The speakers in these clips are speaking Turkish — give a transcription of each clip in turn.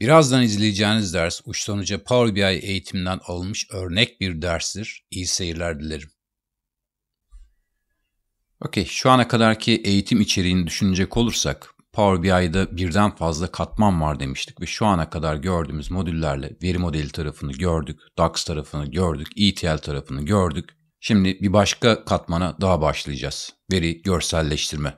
Birazdan izleyeceğiniz ders uçtan uca Power BI eğitiminden alınmış örnek bir derstir. İyi seyirler dilerim. Okey, şu ana kadarki eğitim içeriğini düşünecek olursak Power BI'da birden fazla katman var demiştik ve şu ana kadar gördüğümüz modüllerle veri modeli tarafını gördük, DAX tarafını gördük, ETL tarafını gördük. Şimdi bir başka katmana daha başlayacağız. Veri görselleştirme.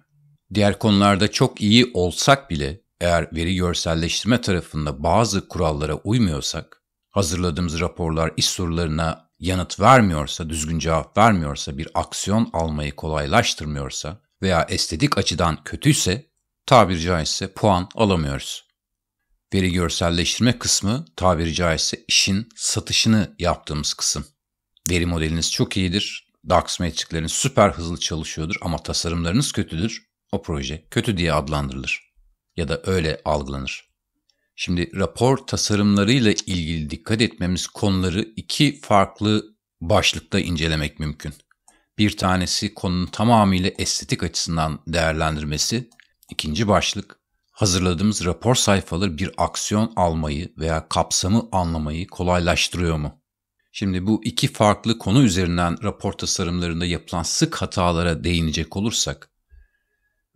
Diğer konularda çok iyi olsak bile eğer veri görselleştirme tarafında bazı kurallara uymuyorsak, hazırladığımız raporlar iş sorularına yanıt vermiyorsa, düzgün cevap vermiyorsa, bir aksiyon almayı kolaylaştırmıyorsa veya estetik açıdan kötüyse tabiri caizse puan alamıyoruz. Veri görselleştirme kısmı tabiri caizse işin satışını yaptığımız kısım. Veri modeliniz çok iyidir, DAX metrikleriniz süper hızlı çalışıyordur ama tasarımlarınız kötüdür, o proje kötü diye adlandırılır ya da öyle algılanır. Şimdi rapor tasarımlarıyla ilgili dikkat etmemiz konuları iki farklı başlıkta incelemek mümkün. Bir tanesi konunun tamamıyla estetik açısından değerlendirmesi, ikinci başlık hazırladığımız rapor sayfaları bir aksiyon almayı veya kapsamı anlamayı kolaylaştırıyor mu? Şimdi bu iki farklı konu üzerinden rapor tasarımlarında yapılan sık hatalara değinecek olursak,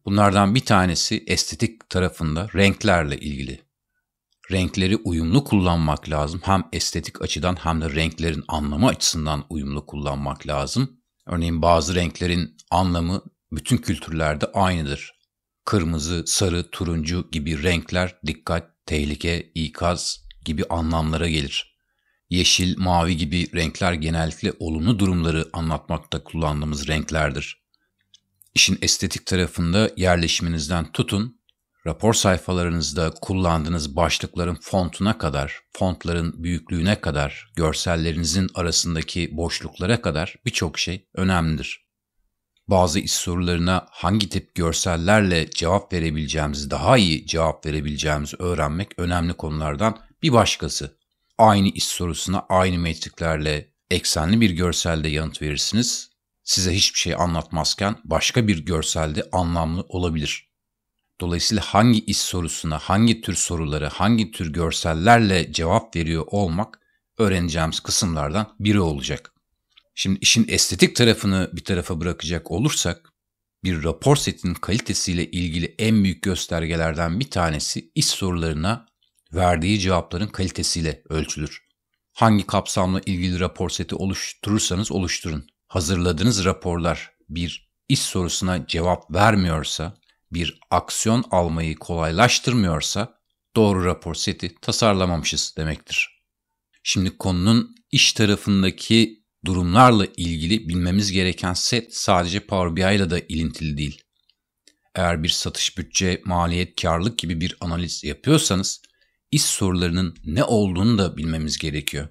Bunlardan bir tanesi estetik tarafında renklerle ilgili. Renkleri uyumlu kullanmak lazım. Hem estetik açıdan hem de renklerin anlamı açısından uyumlu kullanmak lazım. Örneğin bazı renklerin anlamı bütün kültürlerde aynıdır. Kırmızı, sarı, turuncu gibi renkler dikkat, tehlike, ikaz gibi anlamlara gelir. Yeşil, mavi gibi renkler genellikle olumlu durumları anlatmakta kullandığımız renklerdir. İşin estetik tarafında yerleşiminizden tutun, rapor sayfalarınızda kullandığınız başlıkların fontuna kadar, fontların büyüklüğüne kadar, görsellerinizin arasındaki boşluklara kadar birçok şey önemlidir. Bazı iş sorularına hangi tip görsellerle cevap verebileceğimizi, daha iyi cevap verebileceğimizi öğrenmek önemli konulardan bir başkası. Aynı iş sorusuna aynı metriklerle eksenli bir görselde yanıt verirsiniz size hiçbir şey anlatmazken başka bir görselde anlamlı olabilir. Dolayısıyla hangi iş sorusuna, hangi tür soruları, hangi tür görsellerle cevap veriyor olmak öğreneceğimiz kısımlardan biri olacak. Şimdi işin estetik tarafını bir tarafa bırakacak olursak, bir rapor setinin kalitesiyle ilgili en büyük göstergelerden bir tanesi iş sorularına verdiği cevapların kalitesiyle ölçülür. Hangi kapsamla ilgili rapor seti oluşturursanız oluşturun hazırladığınız raporlar bir iş sorusuna cevap vermiyorsa, bir aksiyon almayı kolaylaştırmıyorsa doğru rapor seti tasarlamamışız demektir. Şimdi konunun iş tarafındaki durumlarla ilgili bilmemiz gereken set sadece Power BI ile de ilintili değil. Eğer bir satış bütçe, maliyet, karlılık gibi bir analiz yapıyorsanız iş sorularının ne olduğunu da bilmemiz gerekiyor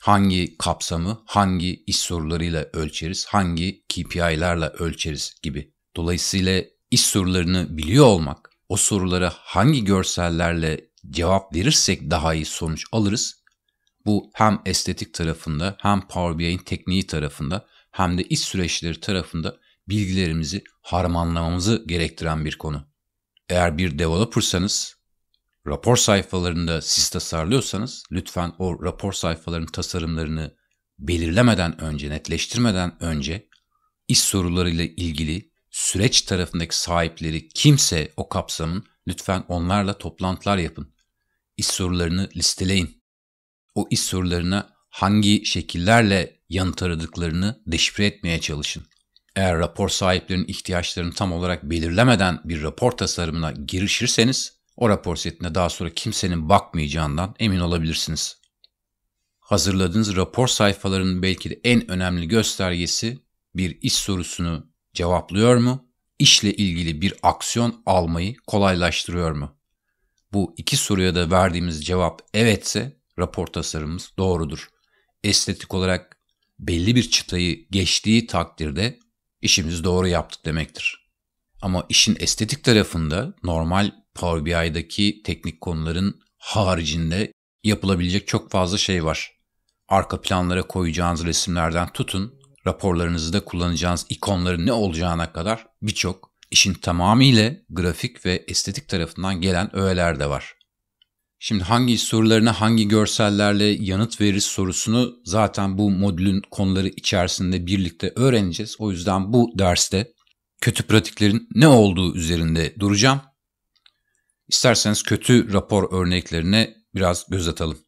hangi kapsamı hangi iş sorularıyla ölçeriz, hangi KPI'lerle ölçeriz gibi. Dolayısıyla iş sorularını biliyor olmak, o sorulara hangi görsellerle cevap verirsek daha iyi sonuç alırız. Bu hem estetik tarafında hem Power BI'nin tekniği tarafında hem de iş süreçleri tarafında bilgilerimizi harmanlamamızı gerektiren bir konu. Eğer bir developersanız rapor sayfalarında siz tasarlıyorsanız lütfen o rapor sayfalarının tasarımlarını belirlemeden önce, netleştirmeden önce iş sorularıyla ilgili süreç tarafındaki sahipleri kimse o kapsamın lütfen onlarla toplantılar yapın. İş sorularını listeleyin. O iş sorularına hangi şekillerle yanıt aradıklarını deşifre etmeye çalışın. Eğer rapor sahiplerinin ihtiyaçlarını tam olarak belirlemeden bir rapor tasarımına girişirseniz o rapor setine daha sonra kimsenin bakmayacağından emin olabilirsiniz. Hazırladığınız rapor sayfalarının belki de en önemli göstergesi bir iş sorusunu cevaplıyor mu? İşle ilgili bir aksiyon almayı kolaylaştırıyor mu? Bu iki soruya da verdiğimiz cevap evetse rapor tasarımımız doğrudur. Estetik olarak belli bir çıtayı geçtiği takdirde işimizi doğru yaptık demektir. Ama işin estetik tarafında normal Power BI'daki teknik konuların haricinde yapılabilecek çok fazla şey var. Arka planlara koyacağınız resimlerden tutun, raporlarınızda kullanacağınız ikonların ne olacağına kadar birçok işin tamamıyla grafik ve estetik tarafından gelen öğeler de var. Şimdi hangi sorularına hangi görsellerle yanıt veririz sorusunu zaten bu modülün konuları içerisinde birlikte öğreneceğiz. O yüzden bu derste kötü pratiklerin ne olduğu üzerinde duracağım. İsterseniz kötü rapor örneklerine biraz göz atalım.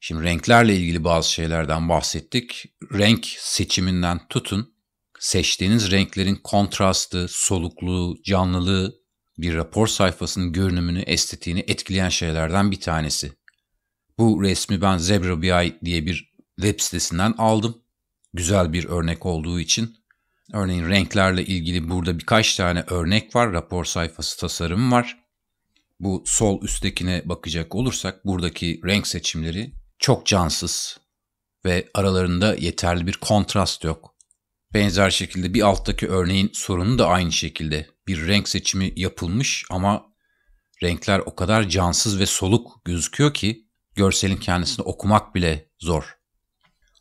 Şimdi renklerle ilgili bazı şeylerden bahsettik. Renk seçiminden tutun. Seçtiğiniz renklerin kontrastı, solukluğu, canlılığı bir rapor sayfasının görünümünü, estetiğini etkileyen şeylerden bir tanesi. Bu resmi ben Zebra BI diye bir web sitesinden aldım. Güzel bir örnek olduğu için Örneğin renklerle ilgili burada birkaç tane örnek var. Rapor sayfası tasarım var. Bu sol üsttekine bakacak olursak buradaki renk seçimleri çok cansız ve aralarında yeterli bir kontrast yok. Benzer şekilde bir alttaki örneğin sorunu da aynı şekilde. Bir renk seçimi yapılmış ama renkler o kadar cansız ve soluk gözüküyor ki görselin kendisini okumak bile zor.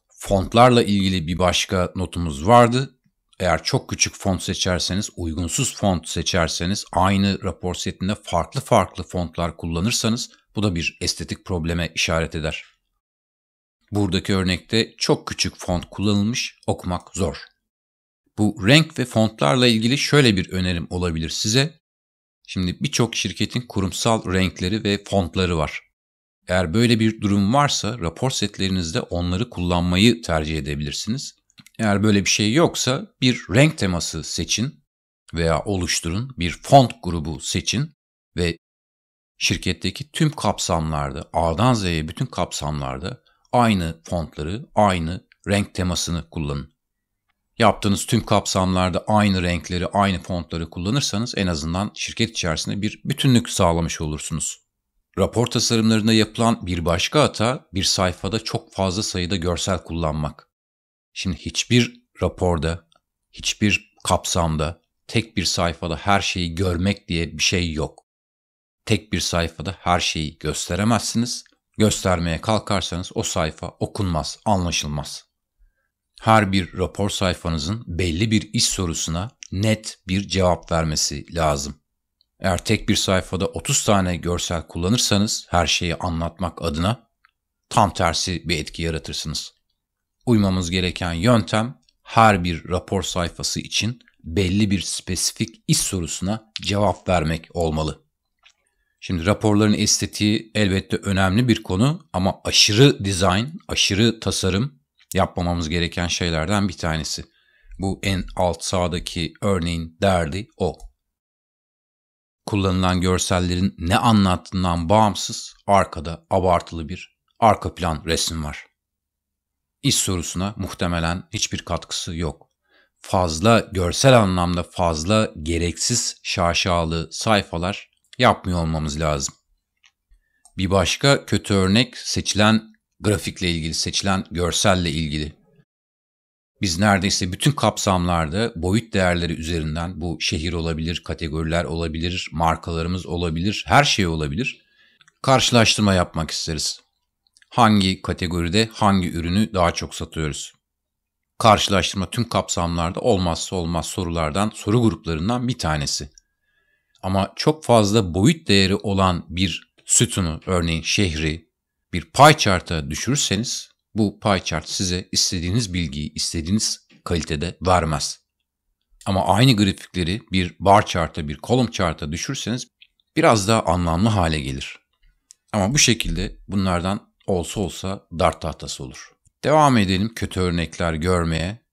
Fontlarla ilgili bir başka notumuz vardı eğer çok küçük font seçerseniz, uygunsuz font seçerseniz, aynı rapor setinde farklı farklı fontlar kullanırsanız bu da bir estetik probleme işaret eder. Buradaki örnekte çok küçük font kullanılmış, okumak zor. Bu renk ve fontlarla ilgili şöyle bir önerim olabilir size. Şimdi birçok şirketin kurumsal renkleri ve fontları var. Eğer böyle bir durum varsa rapor setlerinizde onları kullanmayı tercih edebilirsiniz. Eğer böyle bir şey yoksa bir renk teması seçin veya oluşturun, bir font grubu seçin ve şirketteki tüm kapsamlarda, A'dan Z'ye bütün kapsamlarda aynı fontları, aynı renk temasını kullanın. Yaptığınız tüm kapsamlarda aynı renkleri, aynı fontları kullanırsanız en azından şirket içerisinde bir bütünlük sağlamış olursunuz. Rapor tasarımlarında yapılan bir başka hata bir sayfada çok fazla sayıda görsel kullanmak. Şimdi hiçbir raporda, hiçbir kapsamda, tek bir sayfada her şeyi görmek diye bir şey yok. Tek bir sayfada her şeyi gösteremezsiniz. Göstermeye kalkarsanız o sayfa okunmaz, anlaşılmaz. Her bir rapor sayfanızın belli bir iş sorusuna net bir cevap vermesi lazım. Eğer tek bir sayfada 30 tane görsel kullanırsanız her şeyi anlatmak adına tam tersi bir etki yaratırsınız uymamız gereken yöntem her bir rapor sayfası için belli bir spesifik iş sorusuna cevap vermek olmalı. Şimdi raporların estetiği elbette önemli bir konu ama aşırı dizayn, aşırı tasarım yapmamamız gereken şeylerden bir tanesi. Bu en alt sağdaki örneğin derdi o. Kullanılan görsellerin ne anlattığından bağımsız arkada abartılı bir arka plan resim var iş sorusuna muhtemelen hiçbir katkısı yok. Fazla görsel anlamda fazla gereksiz şaşalı sayfalar yapmıyor olmamız lazım. Bir başka kötü örnek seçilen grafikle ilgili, seçilen görselle ilgili. Biz neredeyse bütün kapsamlarda boyut değerleri üzerinden bu şehir olabilir, kategoriler olabilir, markalarımız olabilir, her şey olabilir. Karşılaştırma yapmak isteriz hangi kategoride hangi ürünü daha çok satıyoruz? Karşılaştırma tüm kapsamlarda olmazsa olmaz sorulardan, soru gruplarından bir tanesi. Ama çok fazla boyut değeri olan bir sütunu, örneğin şehri bir pay chart'a düşürürseniz bu pay chart size istediğiniz bilgiyi istediğiniz kalitede vermez. Ama aynı grafikleri bir bar chart'a, bir column chart'a düşürseniz biraz daha anlamlı hale gelir. Ama bu şekilde bunlardan olsa olsa dart tahtası olur. Devam edelim kötü örnekler görmeye.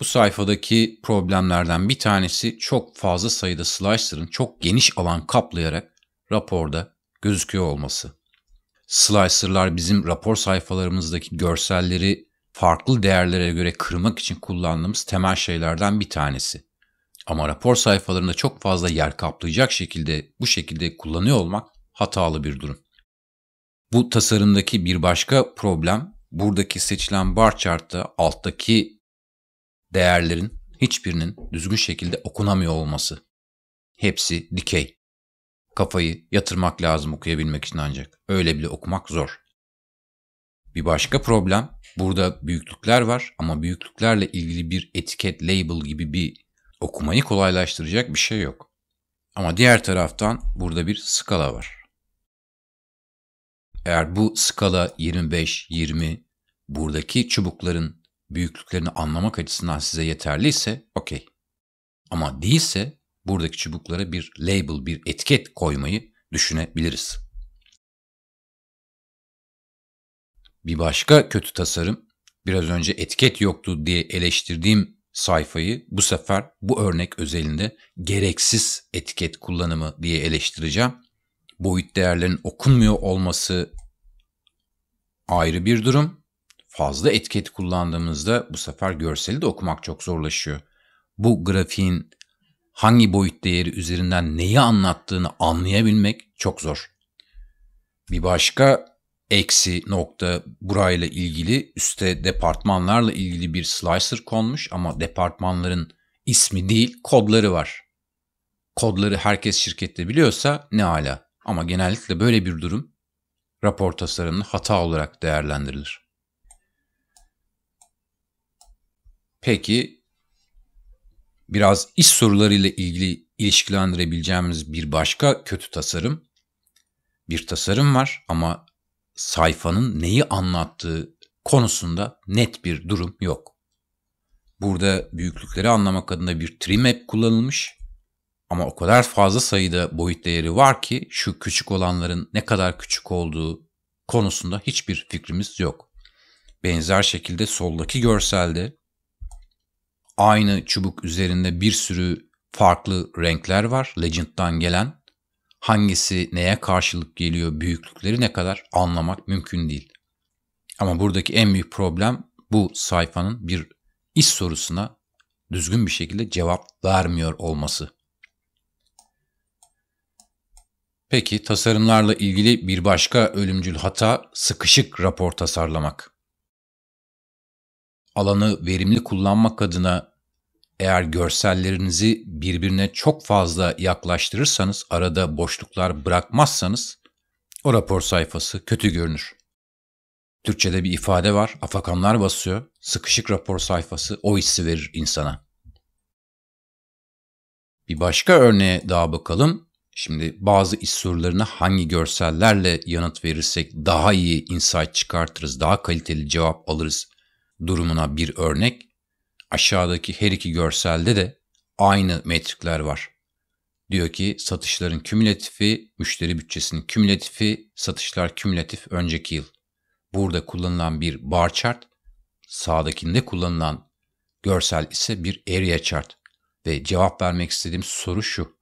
Bu sayfadaki problemlerden bir tanesi çok fazla sayıda slicer'ın çok geniş alan kaplayarak raporda gözüküyor olması. Slicer'lar bizim rapor sayfalarımızdaki görselleri farklı değerlere göre kırmak için kullandığımız temel şeylerden bir tanesi. Ama rapor sayfalarında çok fazla yer kaplayacak şekilde bu şekilde kullanıyor olmak hatalı bir durum. Bu tasarımdaki bir başka problem buradaki seçilen bar chart'ta alttaki değerlerin hiçbirinin düzgün şekilde okunamıyor olması. Hepsi dikey. Kafayı yatırmak lazım okuyabilmek için ancak. Öyle bile okumak zor. Bir başka problem burada büyüklükler var ama büyüklüklerle ilgili bir etiket label gibi bir okumayı kolaylaştıracak bir şey yok. Ama diğer taraftan burada bir skala var. Eğer bu skala 25-20 buradaki çubukların büyüklüklerini anlamak açısından size yeterliyse okey. Ama değilse buradaki çubuklara bir label, bir etiket koymayı düşünebiliriz. Bir başka kötü tasarım, biraz önce etiket yoktu diye eleştirdiğim sayfayı bu sefer bu örnek özelinde gereksiz etiket kullanımı diye eleştireceğim boyut değerlerin okunmuyor olması ayrı bir durum. Fazla etiket kullandığımızda bu sefer görseli de okumak çok zorlaşıyor. Bu grafiğin hangi boyut değeri üzerinden neyi anlattığını anlayabilmek çok zor. Bir başka eksi nokta burayla ilgili üste departmanlarla ilgili bir slicer konmuş ama departmanların ismi değil kodları var. Kodları herkes şirkette biliyorsa ne ala. Ama genellikle böyle bir durum rapor tasarımında hata olarak değerlendirilir. Peki biraz iş sorularıyla ilgili ilişkilendirebileceğimiz bir başka kötü tasarım bir tasarım var ama sayfanın neyi anlattığı konusunda net bir durum yok. Burada büyüklükleri anlamak adına bir trim app kullanılmış ama o kadar fazla sayıda boyut değeri var ki şu küçük olanların ne kadar küçük olduğu konusunda hiçbir fikrimiz yok. Benzer şekilde soldaki görselde aynı çubuk üzerinde bir sürü farklı renkler var Legend'dan gelen. Hangisi neye karşılık geliyor, büyüklükleri ne kadar anlamak mümkün değil. Ama buradaki en büyük problem bu sayfanın bir iş sorusuna düzgün bir şekilde cevap vermiyor olması. Peki tasarımlarla ilgili bir başka ölümcül hata sıkışık rapor tasarlamak. Alanı verimli kullanmak adına eğer görsellerinizi birbirine çok fazla yaklaştırırsanız, arada boşluklar bırakmazsanız o rapor sayfası kötü görünür. Türkçede bir ifade var, afakanlar basıyor, sıkışık rapor sayfası o hissi verir insana. Bir başka örneğe daha bakalım. Şimdi bazı iş sorularına hangi görsellerle yanıt verirsek daha iyi insight çıkartırız, daha kaliteli cevap alırız durumuna bir örnek. Aşağıdaki her iki görselde de aynı metrikler var. Diyor ki satışların kümülatifi, müşteri bütçesinin kümülatifi, satışlar kümülatif önceki yıl. Burada kullanılan bir bar chart, sağdakinde kullanılan görsel ise bir area chart. Ve cevap vermek istediğim soru şu.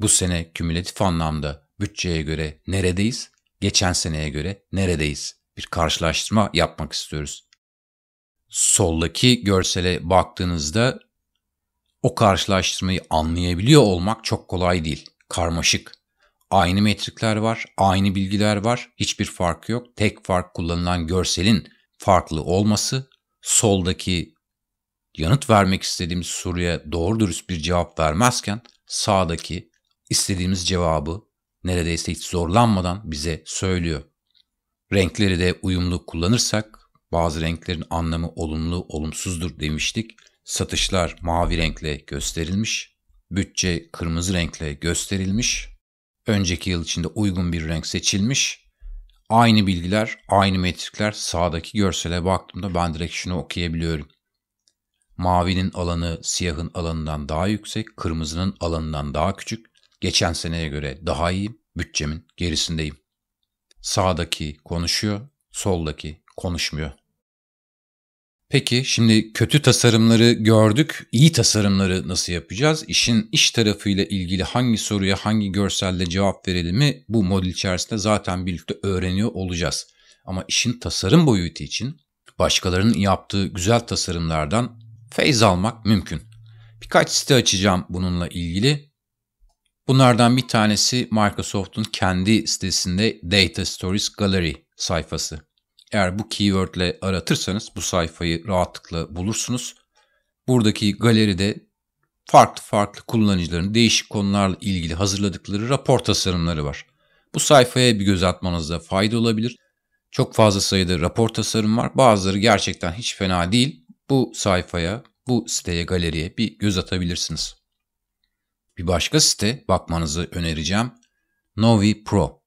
Bu sene kümülatif anlamda bütçeye göre neredeyiz? Geçen seneye göre neredeyiz? Bir karşılaştırma yapmak istiyoruz. Soldaki görsele baktığınızda o karşılaştırmayı anlayabiliyor olmak çok kolay değil. Karmaşık. Aynı metrikler var, aynı bilgiler var, hiçbir fark yok. Tek fark kullanılan görselin farklı olması, soldaki yanıt vermek istediğimiz soruya doğru dürüst bir cevap vermezken sağdaki istediğimiz cevabı neredeyse hiç zorlanmadan bize söylüyor. Renkleri de uyumlu kullanırsak bazı renklerin anlamı olumlu olumsuzdur demiştik. Satışlar mavi renkle gösterilmiş, bütçe kırmızı renkle gösterilmiş, önceki yıl içinde uygun bir renk seçilmiş. Aynı bilgiler, aynı metrikler sağdaki görsele baktığımda ben direkt şunu okuyabiliyorum. Mavinin alanı siyahın alanından daha yüksek, kırmızının alanından daha küçük, Geçen seneye göre daha iyi bütçemin gerisindeyim. Sağdaki konuşuyor, soldaki konuşmuyor. Peki şimdi kötü tasarımları gördük. İyi tasarımları nasıl yapacağız? İşin iş tarafıyla ilgili hangi soruya hangi görselle cevap verelimi Bu modül içerisinde zaten birlikte öğreniyor olacağız. Ama işin tasarım boyutu için başkalarının yaptığı güzel tasarımlardan feyz almak mümkün. Birkaç site açacağım bununla ilgili. Bunlardan bir tanesi Microsoft'un kendi sitesinde Data Stories Gallery sayfası. Eğer bu keyword ile aratırsanız bu sayfayı rahatlıkla bulursunuz. Buradaki galeride farklı farklı kullanıcıların değişik konularla ilgili hazırladıkları rapor tasarımları var. Bu sayfaya bir göz atmanızda fayda olabilir. Çok fazla sayıda rapor tasarım var. Bazıları gerçekten hiç fena değil. Bu sayfaya, bu siteye, galeriye bir göz atabilirsiniz. Bir başka site bakmanızı önereceğim. Novi Pro.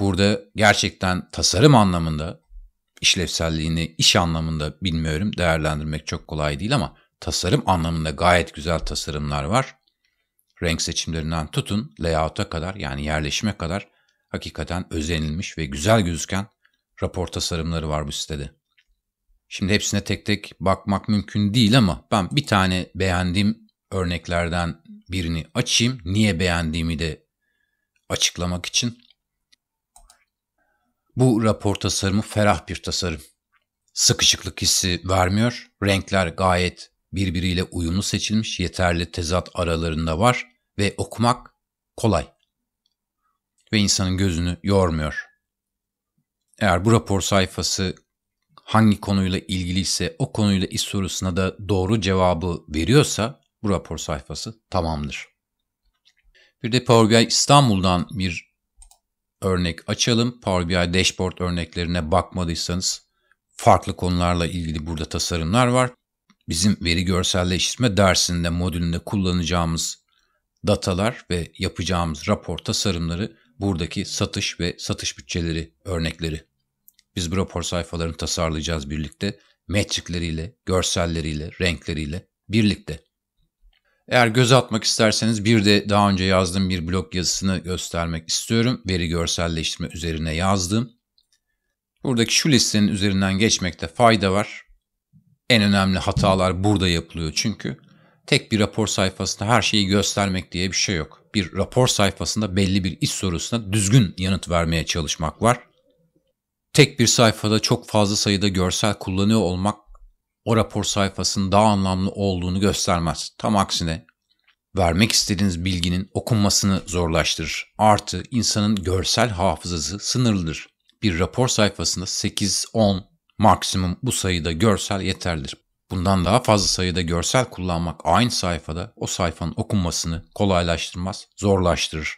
Burada gerçekten tasarım anlamında, işlevselliğini iş anlamında bilmiyorum değerlendirmek çok kolay değil ama tasarım anlamında gayet güzel tasarımlar var. Renk seçimlerinden tutun layout'a kadar yani yerleşime kadar hakikaten özenilmiş ve güzel gözüken rapor tasarımları var bu sitede. Şimdi hepsine tek tek bakmak mümkün değil ama ben bir tane beğendiğim örneklerden birini açayım. Niye beğendiğimi de açıklamak için. Bu rapor tasarımı ferah bir tasarım. Sıkışıklık hissi vermiyor. Renkler gayet birbiriyle uyumlu seçilmiş. Yeterli tezat aralarında var ve okumak kolay. Ve insanın gözünü yormuyor. Eğer bu rapor sayfası hangi konuyla ilgiliyse o konuyla iş sorusuna da doğru cevabı veriyorsa bu rapor sayfası tamamdır. Bir de Power BI İstanbul'dan bir örnek açalım. Power BI dashboard örneklerine bakmadıysanız farklı konularla ilgili burada tasarımlar var. Bizim veri görselleştirme dersinde modülünde kullanacağımız datalar ve yapacağımız rapor tasarımları buradaki satış ve satış bütçeleri örnekleri. Biz bu rapor sayfalarını tasarlayacağız birlikte. Metrikleriyle, görselleriyle, renkleriyle birlikte. Eğer göz atmak isterseniz bir de daha önce yazdığım bir blog yazısını göstermek istiyorum. Veri görselleştirme üzerine yazdım. Buradaki şu listenin üzerinden geçmekte fayda var. En önemli hatalar burada yapılıyor çünkü. Tek bir rapor sayfasında her şeyi göstermek diye bir şey yok. Bir rapor sayfasında belli bir iş sorusuna düzgün yanıt vermeye çalışmak var. Tek bir sayfada çok fazla sayıda görsel kullanıyor olmak o rapor sayfasının daha anlamlı olduğunu göstermez. Tam aksine vermek istediğiniz bilginin okunmasını zorlaştırır. Artı insanın görsel hafızası sınırlıdır. Bir rapor sayfasında 8-10 maksimum bu sayıda görsel yeterlidir. Bundan daha fazla sayıda görsel kullanmak aynı sayfada o sayfanın okunmasını kolaylaştırmaz, zorlaştırır.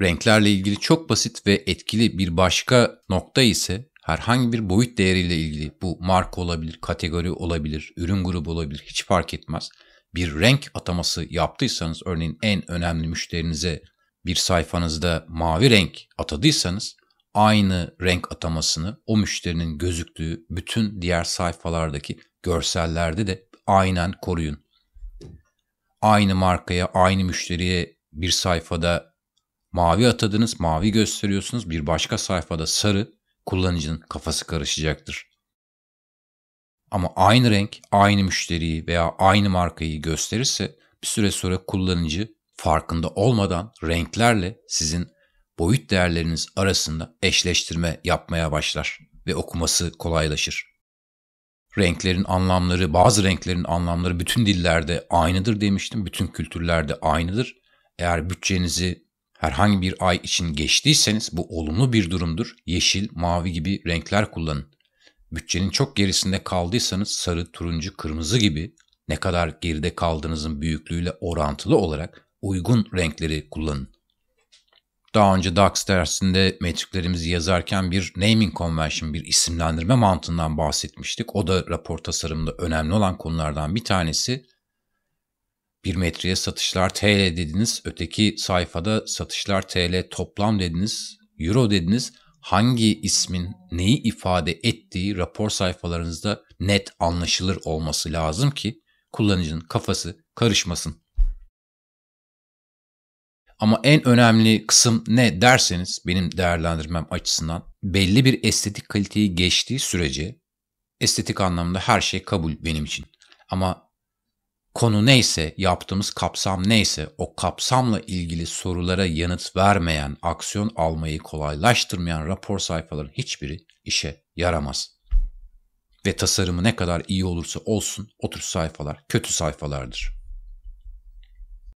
Renklerle ilgili çok basit ve etkili bir başka nokta ise herhangi bir boyut değeriyle ilgili bu marka olabilir, kategori olabilir, ürün grubu olabilir hiç fark etmez. Bir renk ataması yaptıysanız örneğin en önemli müşterinize bir sayfanızda mavi renk atadıysanız aynı renk atamasını o müşterinin gözüktüğü bütün diğer sayfalardaki görsellerde de aynen koruyun. Aynı markaya, aynı müşteriye bir sayfada mavi atadınız, mavi gösteriyorsunuz. Bir başka sayfada sarı, kullanıcının kafası karışacaktır. Ama aynı renk, aynı müşteriyi veya aynı markayı gösterirse bir süre sonra kullanıcı farkında olmadan renklerle sizin boyut değerleriniz arasında eşleştirme yapmaya başlar ve okuması kolaylaşır. Renklerin anlamları, bazı renklerin anlamları bütün dillerde aynıdır demiştim. Bütün kültürlerde aynıdır. Eğer bütçenizi herhangi bir ay için geçtiyseniz bu olumlu bir durumdur. Yeşil, mavi gibi renkler kullanın. Bütçenin çok gerisinde kaldıysanız sarı, turuncu, kırmızı gibi ne kadar geride kaldığınızın büyüklüğüyle orantılı olarak uygun renkleri kullanın. Daha önce DAX dersinde metriklerimizi yazarken bir naming convention, bir isimlendirme mantığından bahsetmiştik. O da rapor tasarımında önemli olan konulardan bir tanesi bir metreye satışlar TL dediniz, öteki sayfada satışlar TL toplam dediniz, euro dediniz. Hangi ismin neyi ifade ettiği rapor sayfalarınızda net anlaşılır olması lazım ki kullanıcının kafası karışmasın. Ama en önemli kısım ne derseniz benim değerlendirmem açısından belli bir estetik kaliteyi geçtiği sürece estetik anlamda her şey kabul benim için. Ama konu neyse, yaptığımız kapsam neyse, o kapsamla ilgili sorulara yanıt vermeyen, aksiyon almayı kolaylaştırmayan rapor sayfaların hiçbiri işe yaramaz. Ve tasarımı ne kadar iyi olursa olsun o tür sayfalar kötü sayfalardır.